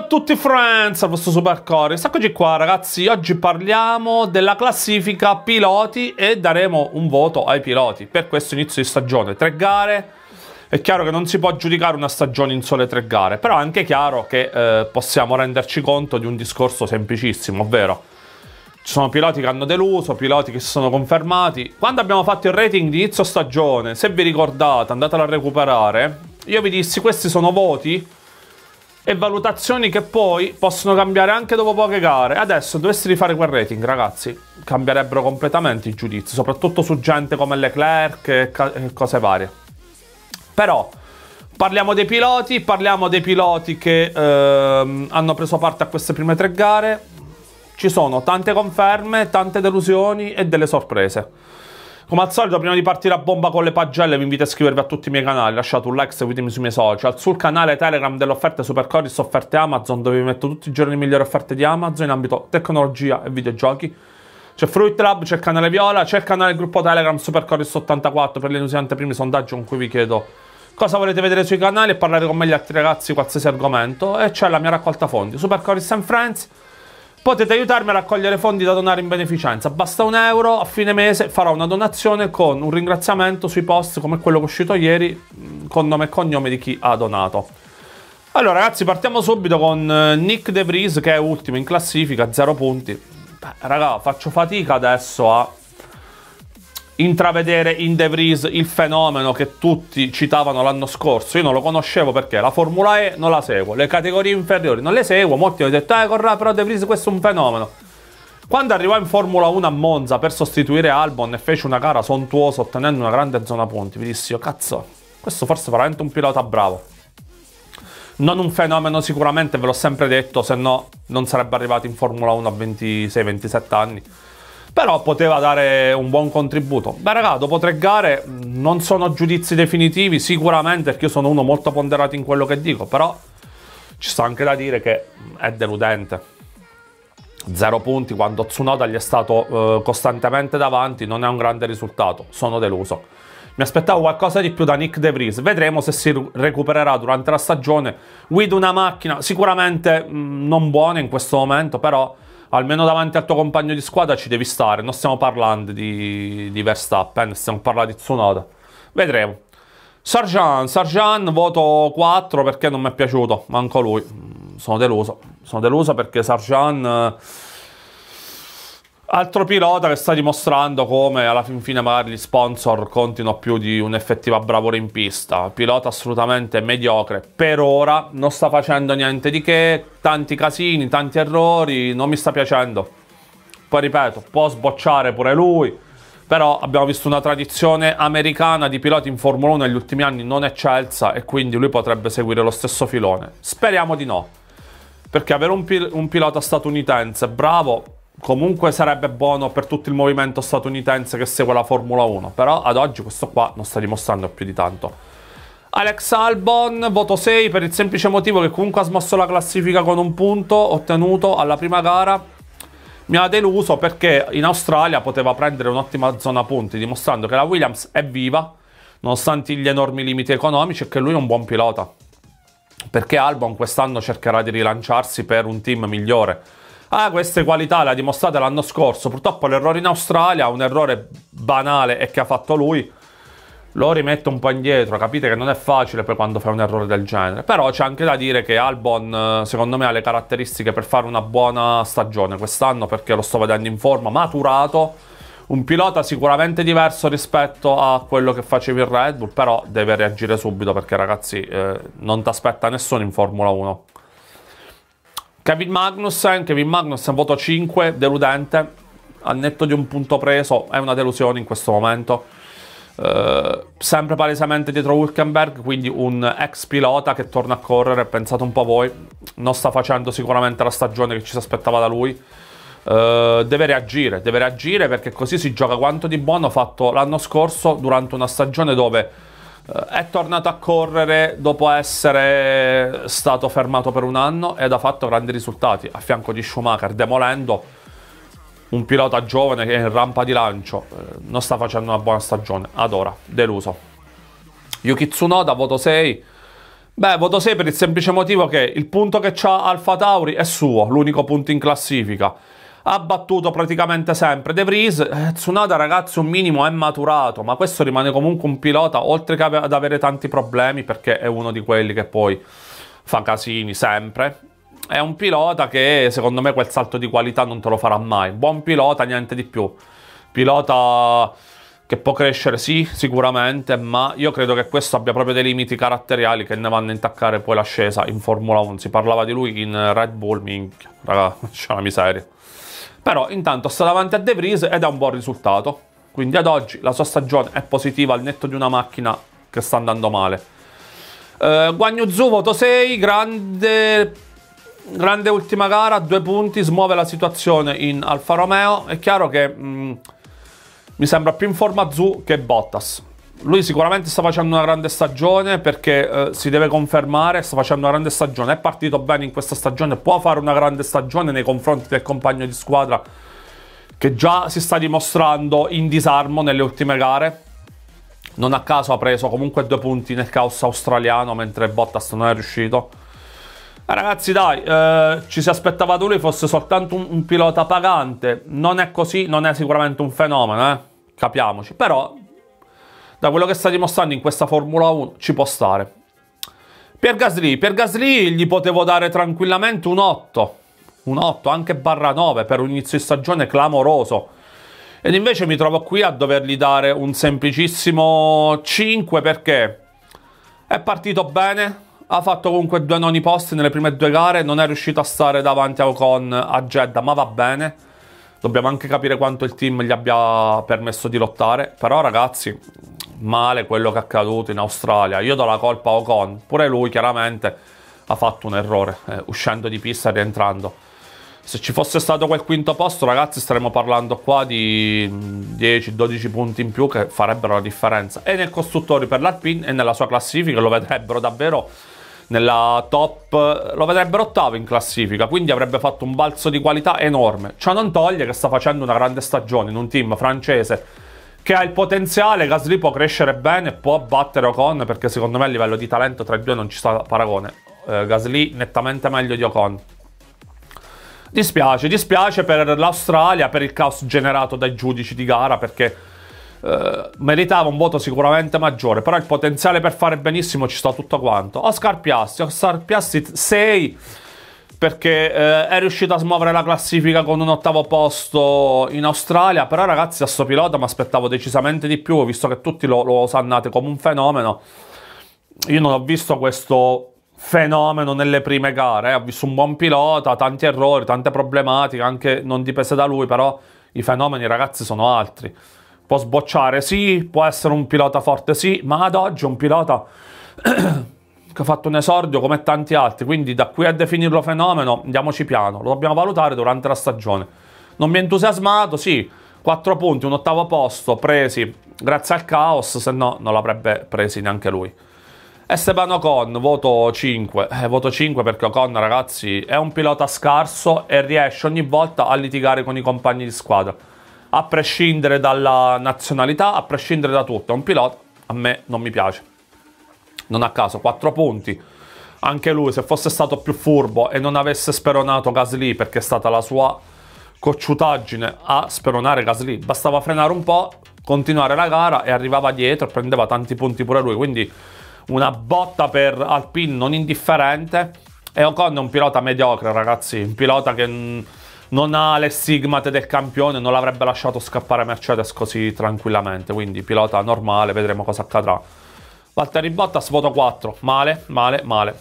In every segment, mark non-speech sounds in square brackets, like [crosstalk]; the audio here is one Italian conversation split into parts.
a tutti friends, a vostro Supercore. Eccoci qua ragazzi, oggi parliamo della classifica piloti e daremo un voto ai piloti per questo inizio di stagione. Tre gare, è chiaro che non si può giudicare una stagione in sole tre gare, però è anche chiaro che eh, possiamo renderci conto di un discorso semplicissimo, ovvero ci sono piloti che hanno deluso, piloti che si sono confermati. Quando abbiamo fatto il rating di inizio stagione, se vi ricordate, andatelo a recuperare, io vi dissi questi sono voti e valutazioni che poi possono cambiare anche dopo poche gare. Adesso dovessi rifare quel rating, ragazzi, cambierebbero completamente i giudizi, soprattutto su gente come Leclerc e, cose varie. Però parliamo dei piloti, parliamo dei piloti che ehm, hanno preso parte a queste prime tre gare. Ci sono tante conferme, tante delusioni e delle sorprese. Come al solito, prima di partire a bomba con le pagelle, vi invito a iscrivervi a tutti i miei canali, lasciate un like, seguitemi sui miei social, sul canale Telegram delle offerte Supercorris, offerte Amazon, dove vi metto tutti i giorni le migliori offerte di Amazon in ambito tecnologia e videogiochi. C'è Fruit Lab, c'è il canale Viola, c'è il canale gruppo Telegram Supercorris84 per le news primi sondaggio con cui vi chiedo cosa volete vedere sui canali e parlare con me gli altri ragazzi qualsiasi argomento e c'è la mia raccolta fondi Supercorris and Friends Potete aiutarmi a raccogliere fondi da donare in beneficenza. Basta un euro, a fine mese farò una donazione con un ringraziamento sui post come quello che è uscito ieri mm, con nome e cognome di chi ha donato. Allora ragazzi partiamo subito con eh, Nick De Vries che è ultimo in classifica, 0 punti. Beh, raga, faccio fatica adesso a intravedere in De Vries il fenomeno che tutti citavano l'anno scorso. Io non lo conoscevo perché la Formula E non la seguo, le categorie inferiori non le seguo, molti hanno detto, eh corrà però De Vries questo è un fenomeno. Quando arrivò in Formula 1 a Monza per sostituire Albon e fece una gara sontuosa ottenendo una grande zona punti, mi dissi, oh, cazzo, questo forse è veramente un pilota bravo. Non un fenomeno sicuramente, ve l'ho sempre detto, se no non sarebbe arrivato in Formula 1 a 26-27 anni però poteva dare un buon contributo. Beh raga, dopo tre gare mm, non sono giudizi definitivi, sicuramente perché io sono uno molto ponderato in quello che dico, però ci sta anche da dire che mm, è deludente. Zero punti quando Tsunoda gli è stato eh, costantemente davanti, non è un grande risultato, sono deluso. Mi aspettavo qualcosa di più da Nick De Vries. Vedremo se si recupererà durante la stagione. Guida una macchina sicuramente mh, mm, non buona in questo momento, però almeno davanti al tuo compagno di squadra ci devi stare. Non stiamo parlando di, di Verstappen, stiamo parlando di Tsunoda. Vedremo. Sarjan, Sarjan voto 4 perché non mi è piaciuto, manco lui. Mm, sono deluso, sono deluso perché Sarjan... Eh, Altro pilota che sta dimostrando come alla fin fine magari gli sponsor contino più di un'effettiva bravura in pista. Pilota assolutamente mediocre. Per ora non sta facendo niente di che, tanti casini, tanti errori, non mi sta piacendo. Poi ripeto, può sbocciare pure lui, però abbiamo visto una tradizione americana di piloti in Formula 1 negli ultimi anni non eccelsa e quindi lui potrebbe seguire lo stesso filone. Speriamo di no. Perché avere un, pil un pilota statunitense bravo comunque sarebbe buono per tutto il movimento statunitense che segue la Formula 1, però ad oggi questo qua non sta dimostrando più di tanto. Alex Albon, voto 6 per il semplice motivo che comunque ha smosso la classifica con un punto ottenuto alla prima gara. Mi ha deluso perché in Australia poteva prendere un'ottima zona punti, dimostrando che la Williams è viva, nonostante gli enormi limiti economici, e che lui è un buon pilota. Perché Albon quest'anno cercherà di rilanciarsi per un team migliore ha ah, queste qualità, le ha dimostrate l'anno scorso. Purtroppo l'errore in Australia, un errore banale e che ha fatto lui, lo rimetto un po' indietro. Capite che non è facile poi quando fai un errore del genere. Però c'è anche da dire che Albon, eh, secondo me, ha le caratteristiche per fare una buona stagione quest'anno, perché lo sto vedendo in forma, maturato. Un pilota sicuramente diverso rispetto a quello che facevi in Red Bull, però deve reagire subito perché ragazzi eh, non ti aspetta nessuno in Formula 1. Kevin Magnussen, Kevin Magnussen voto 5, deludente, al netto di un punto preso, è una delusione in questo momento. Eh, sempre palesemente dietro Hulkenberg, quindi un ex pilota che torna a correre, pensate un po' voi, non sta facendo sicuramente la stagione che ci si aspettava da lui. Uh, deve reagire, deve reagire perché così si gioca quanto di buono fatto l'anno scorso durante una stagione dove eh, è tornato a correre dopo essere stato fermato per un anno ed ha fatto grandi risultati a fianco di Schumacher, demolendo un pilota giovane che è in rampa di lancio. Eh, non sta facendo una buona stagione ad ora, deluso. Yuki Tsunoda, voto 6. Beh, voto 6 per il semplice motivo che il punto che ha Alfa Tauri è suo, l'unico punto in classifica ha battuto praticamente sempre. De Vries, eh, Tsunoda ragazzi un minimo è maturato, ma questo rimane comunque un pilota, oltre che ad avere tanti problemi, perché è uno di quelli che poi fa casini sempre. È un pilota che secondo me quel salto di qualità non te lo farà mai. Buon pilota, niente di più. Pilota che può crescere, sì, sicuramente, ma io credo che questo abbia proprio dei limiti caratteriali che ne vanno a intaccare poi l'ascesa in Formula 1. Si parlava di lui in Red Bull, minchia, raga, [laughs] c'è una miseria però intanto sta davanti a De Vries ed ha un buon risultato. Quindi ad oggi la sua stagione è positiva al netto di una macchina che sta andando male. Eh, Zu, voto 6, grande, grande ultima gara, due punti, smuove la situazione in Alfa Romeo. È chiaro che mh, mm, mi sembra più in forma Zu che Bottas lui sicuramente sta facendo una grande stagione perché eh, si deve confermare, sta facendo una grande stagione, è partito bene in questa stagione, può fare una grande stagione nei confronti del compagno di squadra che già si sta dimostrando in disarmo nelle ultime gare. Non a caso ha preso comunque due punti nel caos australiano mentre Bottas non è riuscito. Eh, ragazzi dai, eh, ci si aspettava da lui fosse soltanto un, un pilota pagante, non è così, non è sicuramente un fenomeno, eh? capiamoci, però da quello che sta dimostrando in questa Formula 1 ci può stare. Per Gasly, per Gasly gli potevo dare tranquillamente un 8, un 8 anche barra 9 per un inizio di stagione clamoroso. Ed invece mi trovo qui a dovergli dare un semplicissimo 5 perché è partito bene, ha fatto comunque due noni posti nelle prime due gare, non è riuscito a stare davanti a Ocon a Jeddah, ma va bene Dobbiamo anche capire quanto il team gli abbia permesso di lottare. Però, ragazzi, male quello che è accaduto in Australia. Io do la colpa a Ocon. Pure lui, chiaramente, ha fatto un errore, eh, uscendo di pista e rientrando. Se ci fosse stato quel quinto posto, ragazzi, staremmo parlando qua di 10-12 mm, punti in più che farebbero la differenza. E nel costruttore per l'Alpine e nella sua classifica lo vedrebbero davvero nella top, lo vedrebbero ottavo in classifica, quindi avrebbe fatto un balzo di qualità enorme. Ciò non toglie che sta facendo una grande stagione in un team francese che ha il potenziale, Gasly può crescere bene, può battere Ocon, perché secondo me a livello di talento tra i due non ci sta paragone. Eh, Gasly nettamente meglio di Ocon. Dispiace, dispiace per l'Australia, per il caos generato dai giudici di gara, perché eh, meritava un voto sicuramente maggiore, però il potenziale per fare benissimo ci sta tutto quanto. Oscar Piastri, Oscar Piastri 6 perché eh, è riuscito a smuovere la classifica con un ottavo posto in Australia, però ragazzi a sto pilota mi aspettavo decisamente di più, visto che tutti lo, lo osannate come un fenomeno. Io non ho visto questo fenomeno nelle prime gare, eh. ho visto un buon pilota, tanti errori, tante problematiche, anche non dipese da lui, però i fenomeni ragazzi sono altri può sbocciare, sì, può essere un pilota forte, sì, ma ad oggi è un pilota [clears throat] che ha fatto un esordio come tanti altri, quindi da qui a definirlo fenomeno andiamoci piano, lo dobbiamo valutare durante la stagione. Non mi è entusiasmato, sì, 4 punti, un ottavo posto presi grazie al caos, se no non l'avrebbe presi neanche lui. Esteban Ocon, voto 5, eh, voto 5 perché Ocon ragazzi è un pilota scarso e riesce ogni volta a litigare con i compagni di squadra a prescindere dalla nazionalità, a prescindere da tutto. È un pilota, a me non mi piace. Non a caso, 4 punti. Anche lui, se fosse stato più furbo e non avesse speronato Gasly, perché è stata la sua cocciutaggine a speronare Gasly, bastava frenare un po', continuare la gara e arrivava dietro e prendeva tanti punti pure lui. Quindi una botta per Alpine non indifferente. E Ocon è un pilota mediocre, ragazzi. Un pilota che non ha le stigmate del campione, non l'avrebbe lasciato scappare Mercedes così tranquillamente, quindi pilota normale, vedremo cosa accadrà. Valtteri Bottas voto 4, male, male, male.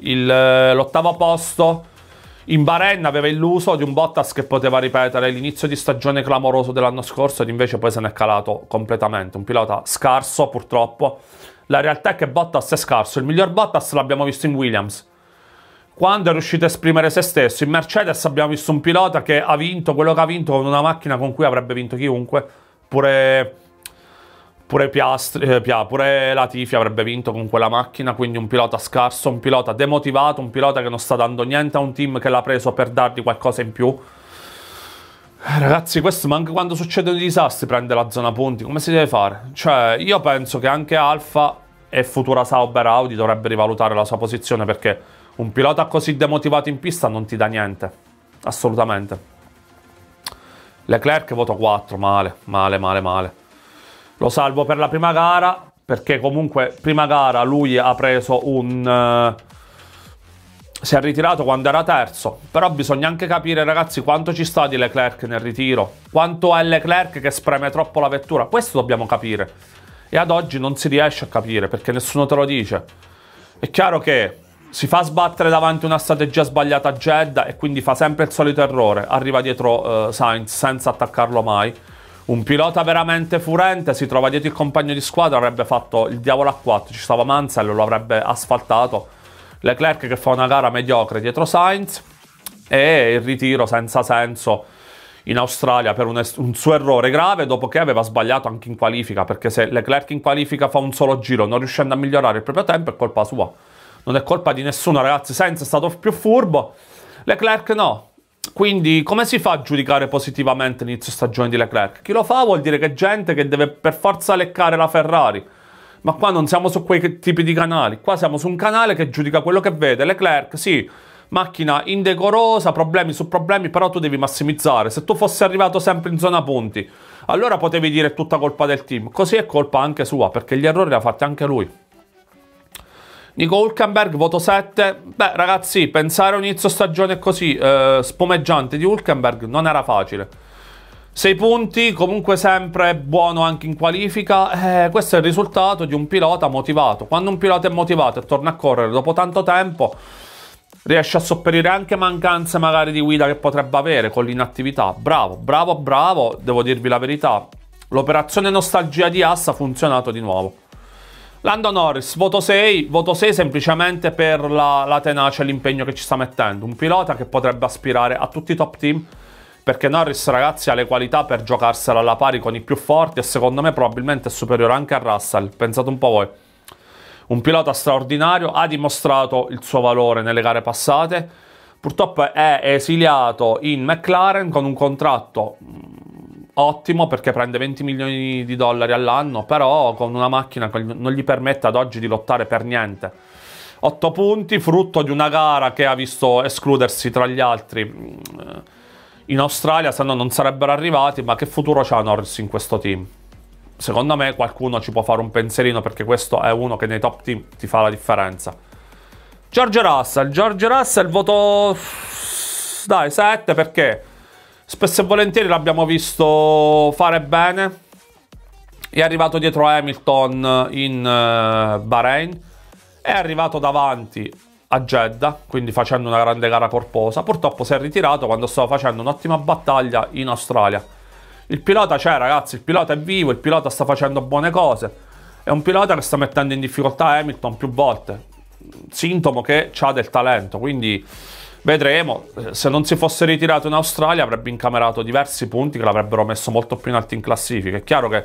Eh, eh, l'ottavo posto in Bahrain aveva illuso di un Bottas che poteva ripetere l'inizio di stagione clamoroso dell'anno scorso ed invece poi se n'è calato completamente, un pilota scarso purtroppo. La realtà è che Bottas è scarso, il miglior Bottas l'abbiamo visto in Williams quando è riuscito a esprimere se stesso. In Mercedes abbiamo visto un pilota che ha vinto quello che ha vinto con una macchina con cui avrebbe vinto chiunque, pure pure Piastri, eh, Pia, pure Latifi avrebbe vinto con quella macchina, quindi un pilota scarso, un pilota demotivato, un pilota che non sta dando niente a un team che l'ha preso per dargli qualcosa in più. Eh, ragazzi, questo, ma anche quando succedono i disastri prende la zona punti, come si deve fare? Cioè, io penso che anche Alfa e futura Sauber Audi dovrebbe rivalutare la sua posizione perché un pilota così demotivato in pista non ti dà niente, assolutamente. Leclerc voto 4, male, male, male, male. Lo salvo per la prima gara, perché comunque prima gara lui ha preso un... Eh, si è ritirato quando era terzo, però bisogna anche capire ragazzi quanto ci sta di Leclerc nel ritiro, quanto è Leclerc che spreme troppo la vettura, questo dobbiamo capire. E ad oggi non si riesce a capire perché nessuno te lo dice. È chiaro che si fa sbattere davanti una strategia sbagliata a Jeddah e quindi fa sempre il solito errore, arriva dietro uh, Sainz senza attaccarlo mai. Un pilota veramente furente si trova dietro il compagno di squadra, avrebbe fatto il diavolo a 4, ci stava Mansell, lo avrebbe asfaltato. Leclerc che fa una gara mediocre dietro Sainz e il ritiro senza senso in Australia per un, un, suo errore grave dopo che aveva sbagliato anche in qualifica, perché se Leclerc in qualifica fa un solo giro non riuscendo a migliorare il proprio tempo è colpa sua non è colpa di nessuno, ragazzi. Sainz è stato più furbo, Leclerc no. Quindi come si fa a giudicare positivamente l'inizio stagione di Leclerc? Chi lo fa vuol dire che gente che deve per forza leccare la Ferrari. Ma qua non siamo su quei tipi di canali, qua siamo su un canale che giudica quello che vede. Leclerc, sì, macchina indecorosa, problemi su problemi, però tu devi massimizzare. Se tu fossi arrivato sempre in zona punti, allora potevi dire tutta colpa del team. Così è colpa anche sua, perché gli errori li ha fatti anche lui. Nico Hulkenberg, voto 7. Beh, ragazzi, pensare a un inizio stagione così eh, spumeggiante di Hulkenberg non era facile. 6 punti, comunque sempre buono anche in qualifica. Eh, questo è il risultato di un pilota motivato. Quando un pilota è motivato e torna a correre dopo tanto tempo, riesce a sopperire anche mancanze magari di guida che potrebbe avere con l'inattività. Bravo, bravo, bravo, devo dirvi la verità. L'operazione nostalgia di Assa ha funzionato di nuovo. Lando Norris, voto 6, voto 6 semplicemente per la, la tenacia e l'impegno che ci sta mettendo. Un pilota che potrebbe aspirare a tutti i top team, perché Norris ragazzi ha le qualità per giocarsela alla pari con i più forti e secondo me probabilmente è superiore anche a Russell, pensate un po' voi. Un pilota straordinario, ha dimostrato il suo valore nelle gare passate, purtroppo è esiliato in McLaren con un contratto ottimo perché prende 20 milioni di dollari all'anno, però con una macchina che non gli permette ad oggi di lottare per niente. 8 punti, frutto di una gara che ha visto escludersi tra gli altri eh, in Australia, se no non sarebbero arrivati, ma che futuro c'ha Norris in questo team? Secondo me qualcuno ci può fare un pensierino perché questo è uno che nei top team ti fa la differenza. George Russell, George Russell voto... Dai, 7 perché Spesso e volentieri l'abbiamo visto fare bene. È arrivato dietro Hamilton in eh, Bahrain. È arrivato davanti a Jeddah, quindi facendo una grande gara corposa. Purtroppo si è ritirato quando stava facendo un'ottima battaglia in Australia. Il pilota c'è, ragazzi, il pilota è vivo, il pilota sta facendo buone cose. È un pilota che sta mettendo in difficoltà Hamilton più volte. Sintomo che ha del talento, quindi Vedremo, se non si fosse ritirato in Australia avrebbe incamerato diversi punti che l'avrebbero messo molto più in alto in classifica. È chiaro che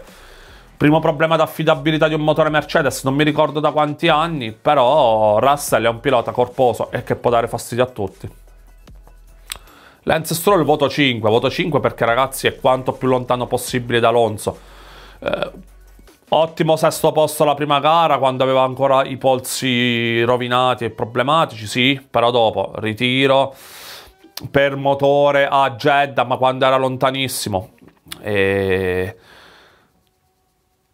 primo problema d'affidabilità di un motore Mercedes, non mi ricordo da quanti anni, però Russell è un pilota corposo e che può dare fastidio a tutti. Lance Stroll voto 5, voto 5 perché ragazzi è quanto più lontano possibile da Alonso. Eh, Ottimo sesto posto alla prima gara quando aveva ancora i polsi rovinati e problematici, sì, però dopo ritiro per motore a Jeddah, ma quando era lontanissimo. E...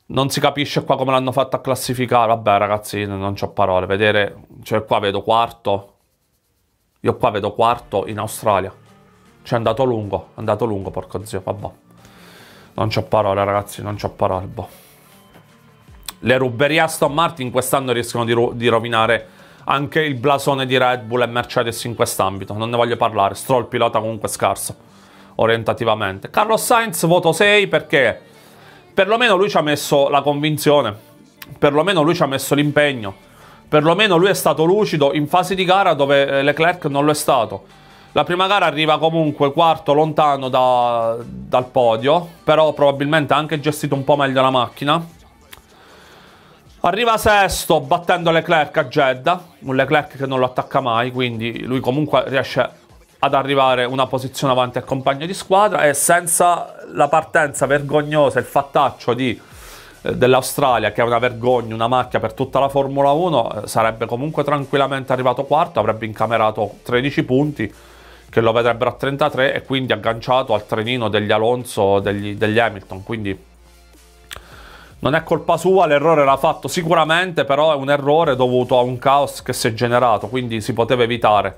Non si capisce qua come l'hanno fatto a classificare. Vabbè, ragazzi, non ho parole. Vedere, cioè, qua vedo quarto. Io qua vedo quarto in Australia. Cioè, è andato lungo. È andato lungo, porco zio. Vabbè. Non ho parole, ragazzi, non ho parole. Boh le ruberie Aston Martin quest'anno riescono di, ro di, rovinare anche il blasone di Red Bull e Mercedes in quest'ambito. Non ne voglio parlare. Stroll pilota comunque scarso, orientativamente. Carlos Sainz voto 6 perché perlomeno lui ci ha messo la convinzione, perlomeno lui ci ha messo l'impegno, perlomeno lui è stato lucido in fase di gara dove eh, Leclerc non lo è stato. La prima gara arriva comunque quarto lontano da, dal podio, però probabilmente ha anche gestito un po' meglio la macchina. Arriva sesto battendo Leclerc a Jeddah, un Leclerc che non lo attacca mai, quindi lui comunque riesce ad arrivare una posizione avanti al compagno di squadra e senza la partenza vergognosa, il fattaccio di, eh, dell'Australia, che è una vergogna, una macchia per tutta la Formula 1, eh, sarebbe comunque tranquillamente arrivato quarto, avrebbe incamerato 13 punti che lo vedrebbero a 33 e quindi agganciato al trenino degli Alonso, degli, degli Hamilton, quindi non è colpa sua, l'errore l'ha fatto sicuramente, però è un errore dovuto a un caos che si è generato, quindi si poteva evitare.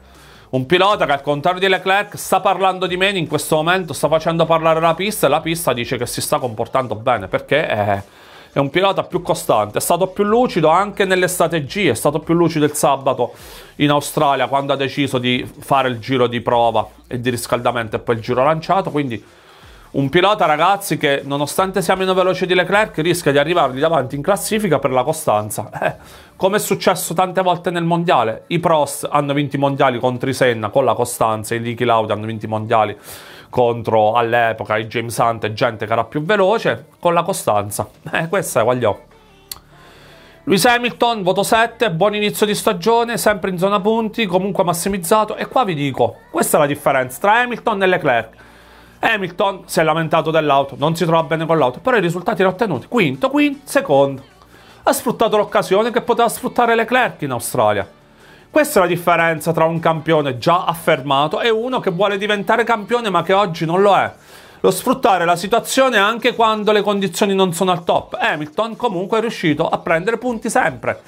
Un pilota che al contrario di Leclerc sta parlando di meno in questo momento, sta facendo parlare la pista e la pista dice che si sta comportando bene perché è, è un pilota più costante, è stato più lucido anche nelle strategie, è stato più lucido il sabato in Australia quando ha deciso di fare il giro di prova e di riscaldamento e poi il giro lanciato, quindi un pilota, ragazzi, che nonostante sia meno veloce di Leclerc, rischia di arrivargli davanti in classifica per la costanza. [laughs] Eh, come è successo tante volte nel mondiale, i Prost hanno vinto i mondiali contro i Senna con la costanza, i Niki Lauda hanno vinto i mondiali contro all'epoca i James Hunt e gente che era più veloce con la costanza. [laughs] Eh, questa è guagliò. Lewis Hamilton, voto 7, buon inizio di stagione, sempre in zona punti, comunque massimizzato. E qua vi dico, questa è la differenza tra Hamilton e Leclerc. Hamilton si è lamentato dell'auto, non si trova bene con l'auto, però i risultati li ha ottenuti. Quinto, quinto, secondo. Ha sfruttato l'occasione che poteva sfruttare Leclerc in Australia. Questa è la differenza tra un campione già affermato e uno che vuole diventare campione ma che oggi non lo è. Lo sfruttare la situazione anche quando le condizioni non sono al top. Hamilton comunque è riuscito a prendere punti sempre,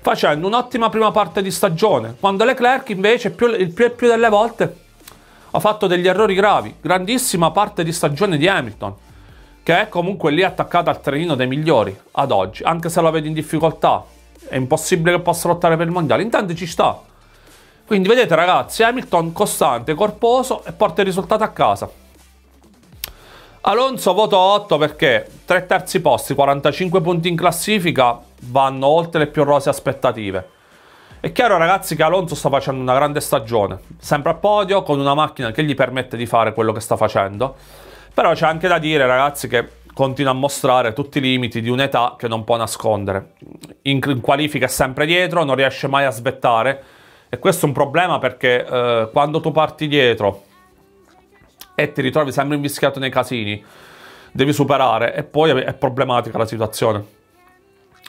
facendo un'ottima prima parte di stagione, quando Leclerc invece più, il più e più delle volte ha fatto degli errori gravi, grandissima parte di stagione di Hamilton, che è comunque lì attaccata al trenino dei migliori ad oggi, anche se la vedi in difficoltà, è impossibile che possa lottare per il mondiale, intanto ci sta. Quindi vedete ragazzi, Hamilton costante, corposo e porta il risultato a casa. Alonso voto 8 perché tre terzi posti, 45 punti in classifica, vanno oltre le più rose aspettative. È chiaro ragazzi che Alonso sta facendo una grande stagione, sempre a podio, con una macchina che gli permette di fare quello che sta facendo, però c'è anche da dire ragazzi che continua a mostrare tutti i limiti di un'età che non può nascondere. In qualifica è sempre dietro, non riesce mai a svettare e questo è un problema perché eh, quando tu parti dietro e ti ritrovi sempre invischiato nei casini, devi superare e poi è problematica la situazione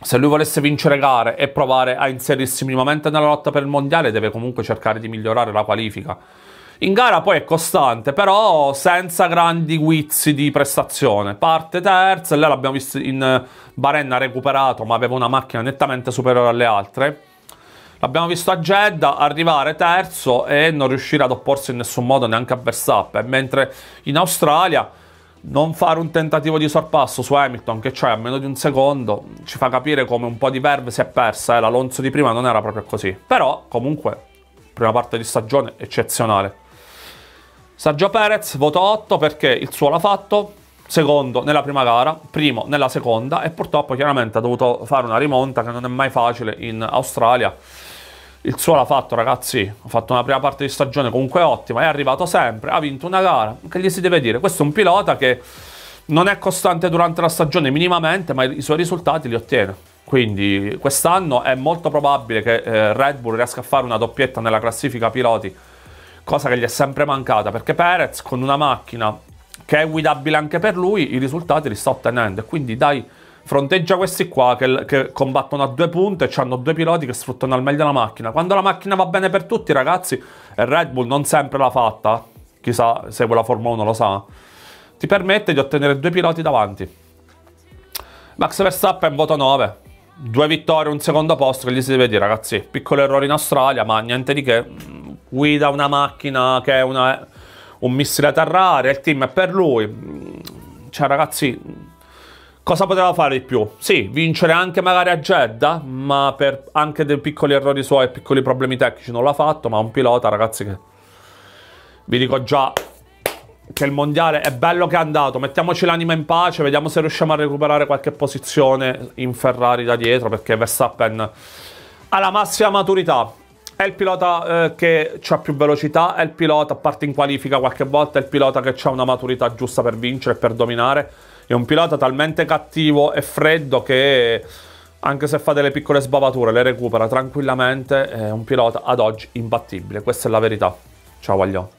se lui volesse vincere gare e provare a inserirsi minimamente nella lotta per il mondiale, deve comunque cercare di migliorare la qualifica. In gara poi è costante, però senza grandi guizzi di prestazione. Parte terza, lei l'abbiamo visto in eh, Barenna ha recuperato, ma aveva una macchina nettamente superiore alle altre. L'abbiamo visto a Jeddah arrivare terzo e non riuscire ad opporsi in nessun modo neanche a Verstappen, mentre in Australia non fare un tentativo di sorpasso su Hamilton, che cioè a meno di un secondo, ci fa capire come un po' di verve si è persa. Eh? L'Alonso di prima non era proprio così. Però, comunque, prima parte di stagione eccezionale. Sergio Perez, voto 8 perché il suo l'ha fatto, secondo nella prima gara, primo nella seconda e purtroppo chiaramente ha dovuto fare una rimonta che non è mai facile in Australia il suo l'ha fatto, ragazzi. Ha fatto una prima parte di stagione comunque ottima. È arrivato sempre, ha vinto una gara. Che gli si deve dire? Questo è un pilota che non è costante durante la stagione minimamente, ma i suoi risultati li ottiene. Quindi quest'anno è molto probabile che eh, Red Bull riesca a fare una doppietta nella classifica piloti, cosa che gli è sempre mancata, perché Perez con una macchina che è guidabile anche per lui, i risultati li sta ottenendo. quindi dai fronteggia questi qua che, che combattono a due punte e hanno due piloti che sfruttano al meglio la macchina. Quando la macchina va bene per tutti, ragazzi, e Red Bull non sempre l'ha fatta, chissà se quella Formula 1 lo sa, ti permette di ottenere due piloti davanti. Max Verstappen voto 9. Due vittorie, un secondo posto che gli si deve dire, ragazzi. Piccolo errore in Australia, ma niente di che. Guida una macchina che è una, un missile a terra aria. il team è per lui. Cioè, ragazzi, Cosa poteva fare di più? Sì, vincere anche magari a Jeddah, ma per anche dei piccoli errori suoi e piccoli problemi tecnici non l'ha fatto, ma un pilota, ragazzi, che vi dico già che il mondiale è bello che è andato, mettiamoci l'anima in pace, vediamo se riusciamo a recuperare qualche posizione in Ferrari da dietro, perché Verstappen ha la massima maturità, è il pilota eh, che ha più velocità, è il pilota, a parte in qualifica qualche volta, è il pilota che ha una maturità giusta per vincere e per dominare è un pilota talmente cattivo e freddo che anche se fa delle piccole sbavature le recupera tranquillamente. È un pilota ad oggi imbattibile, questa è la verità. Ciao Aglio.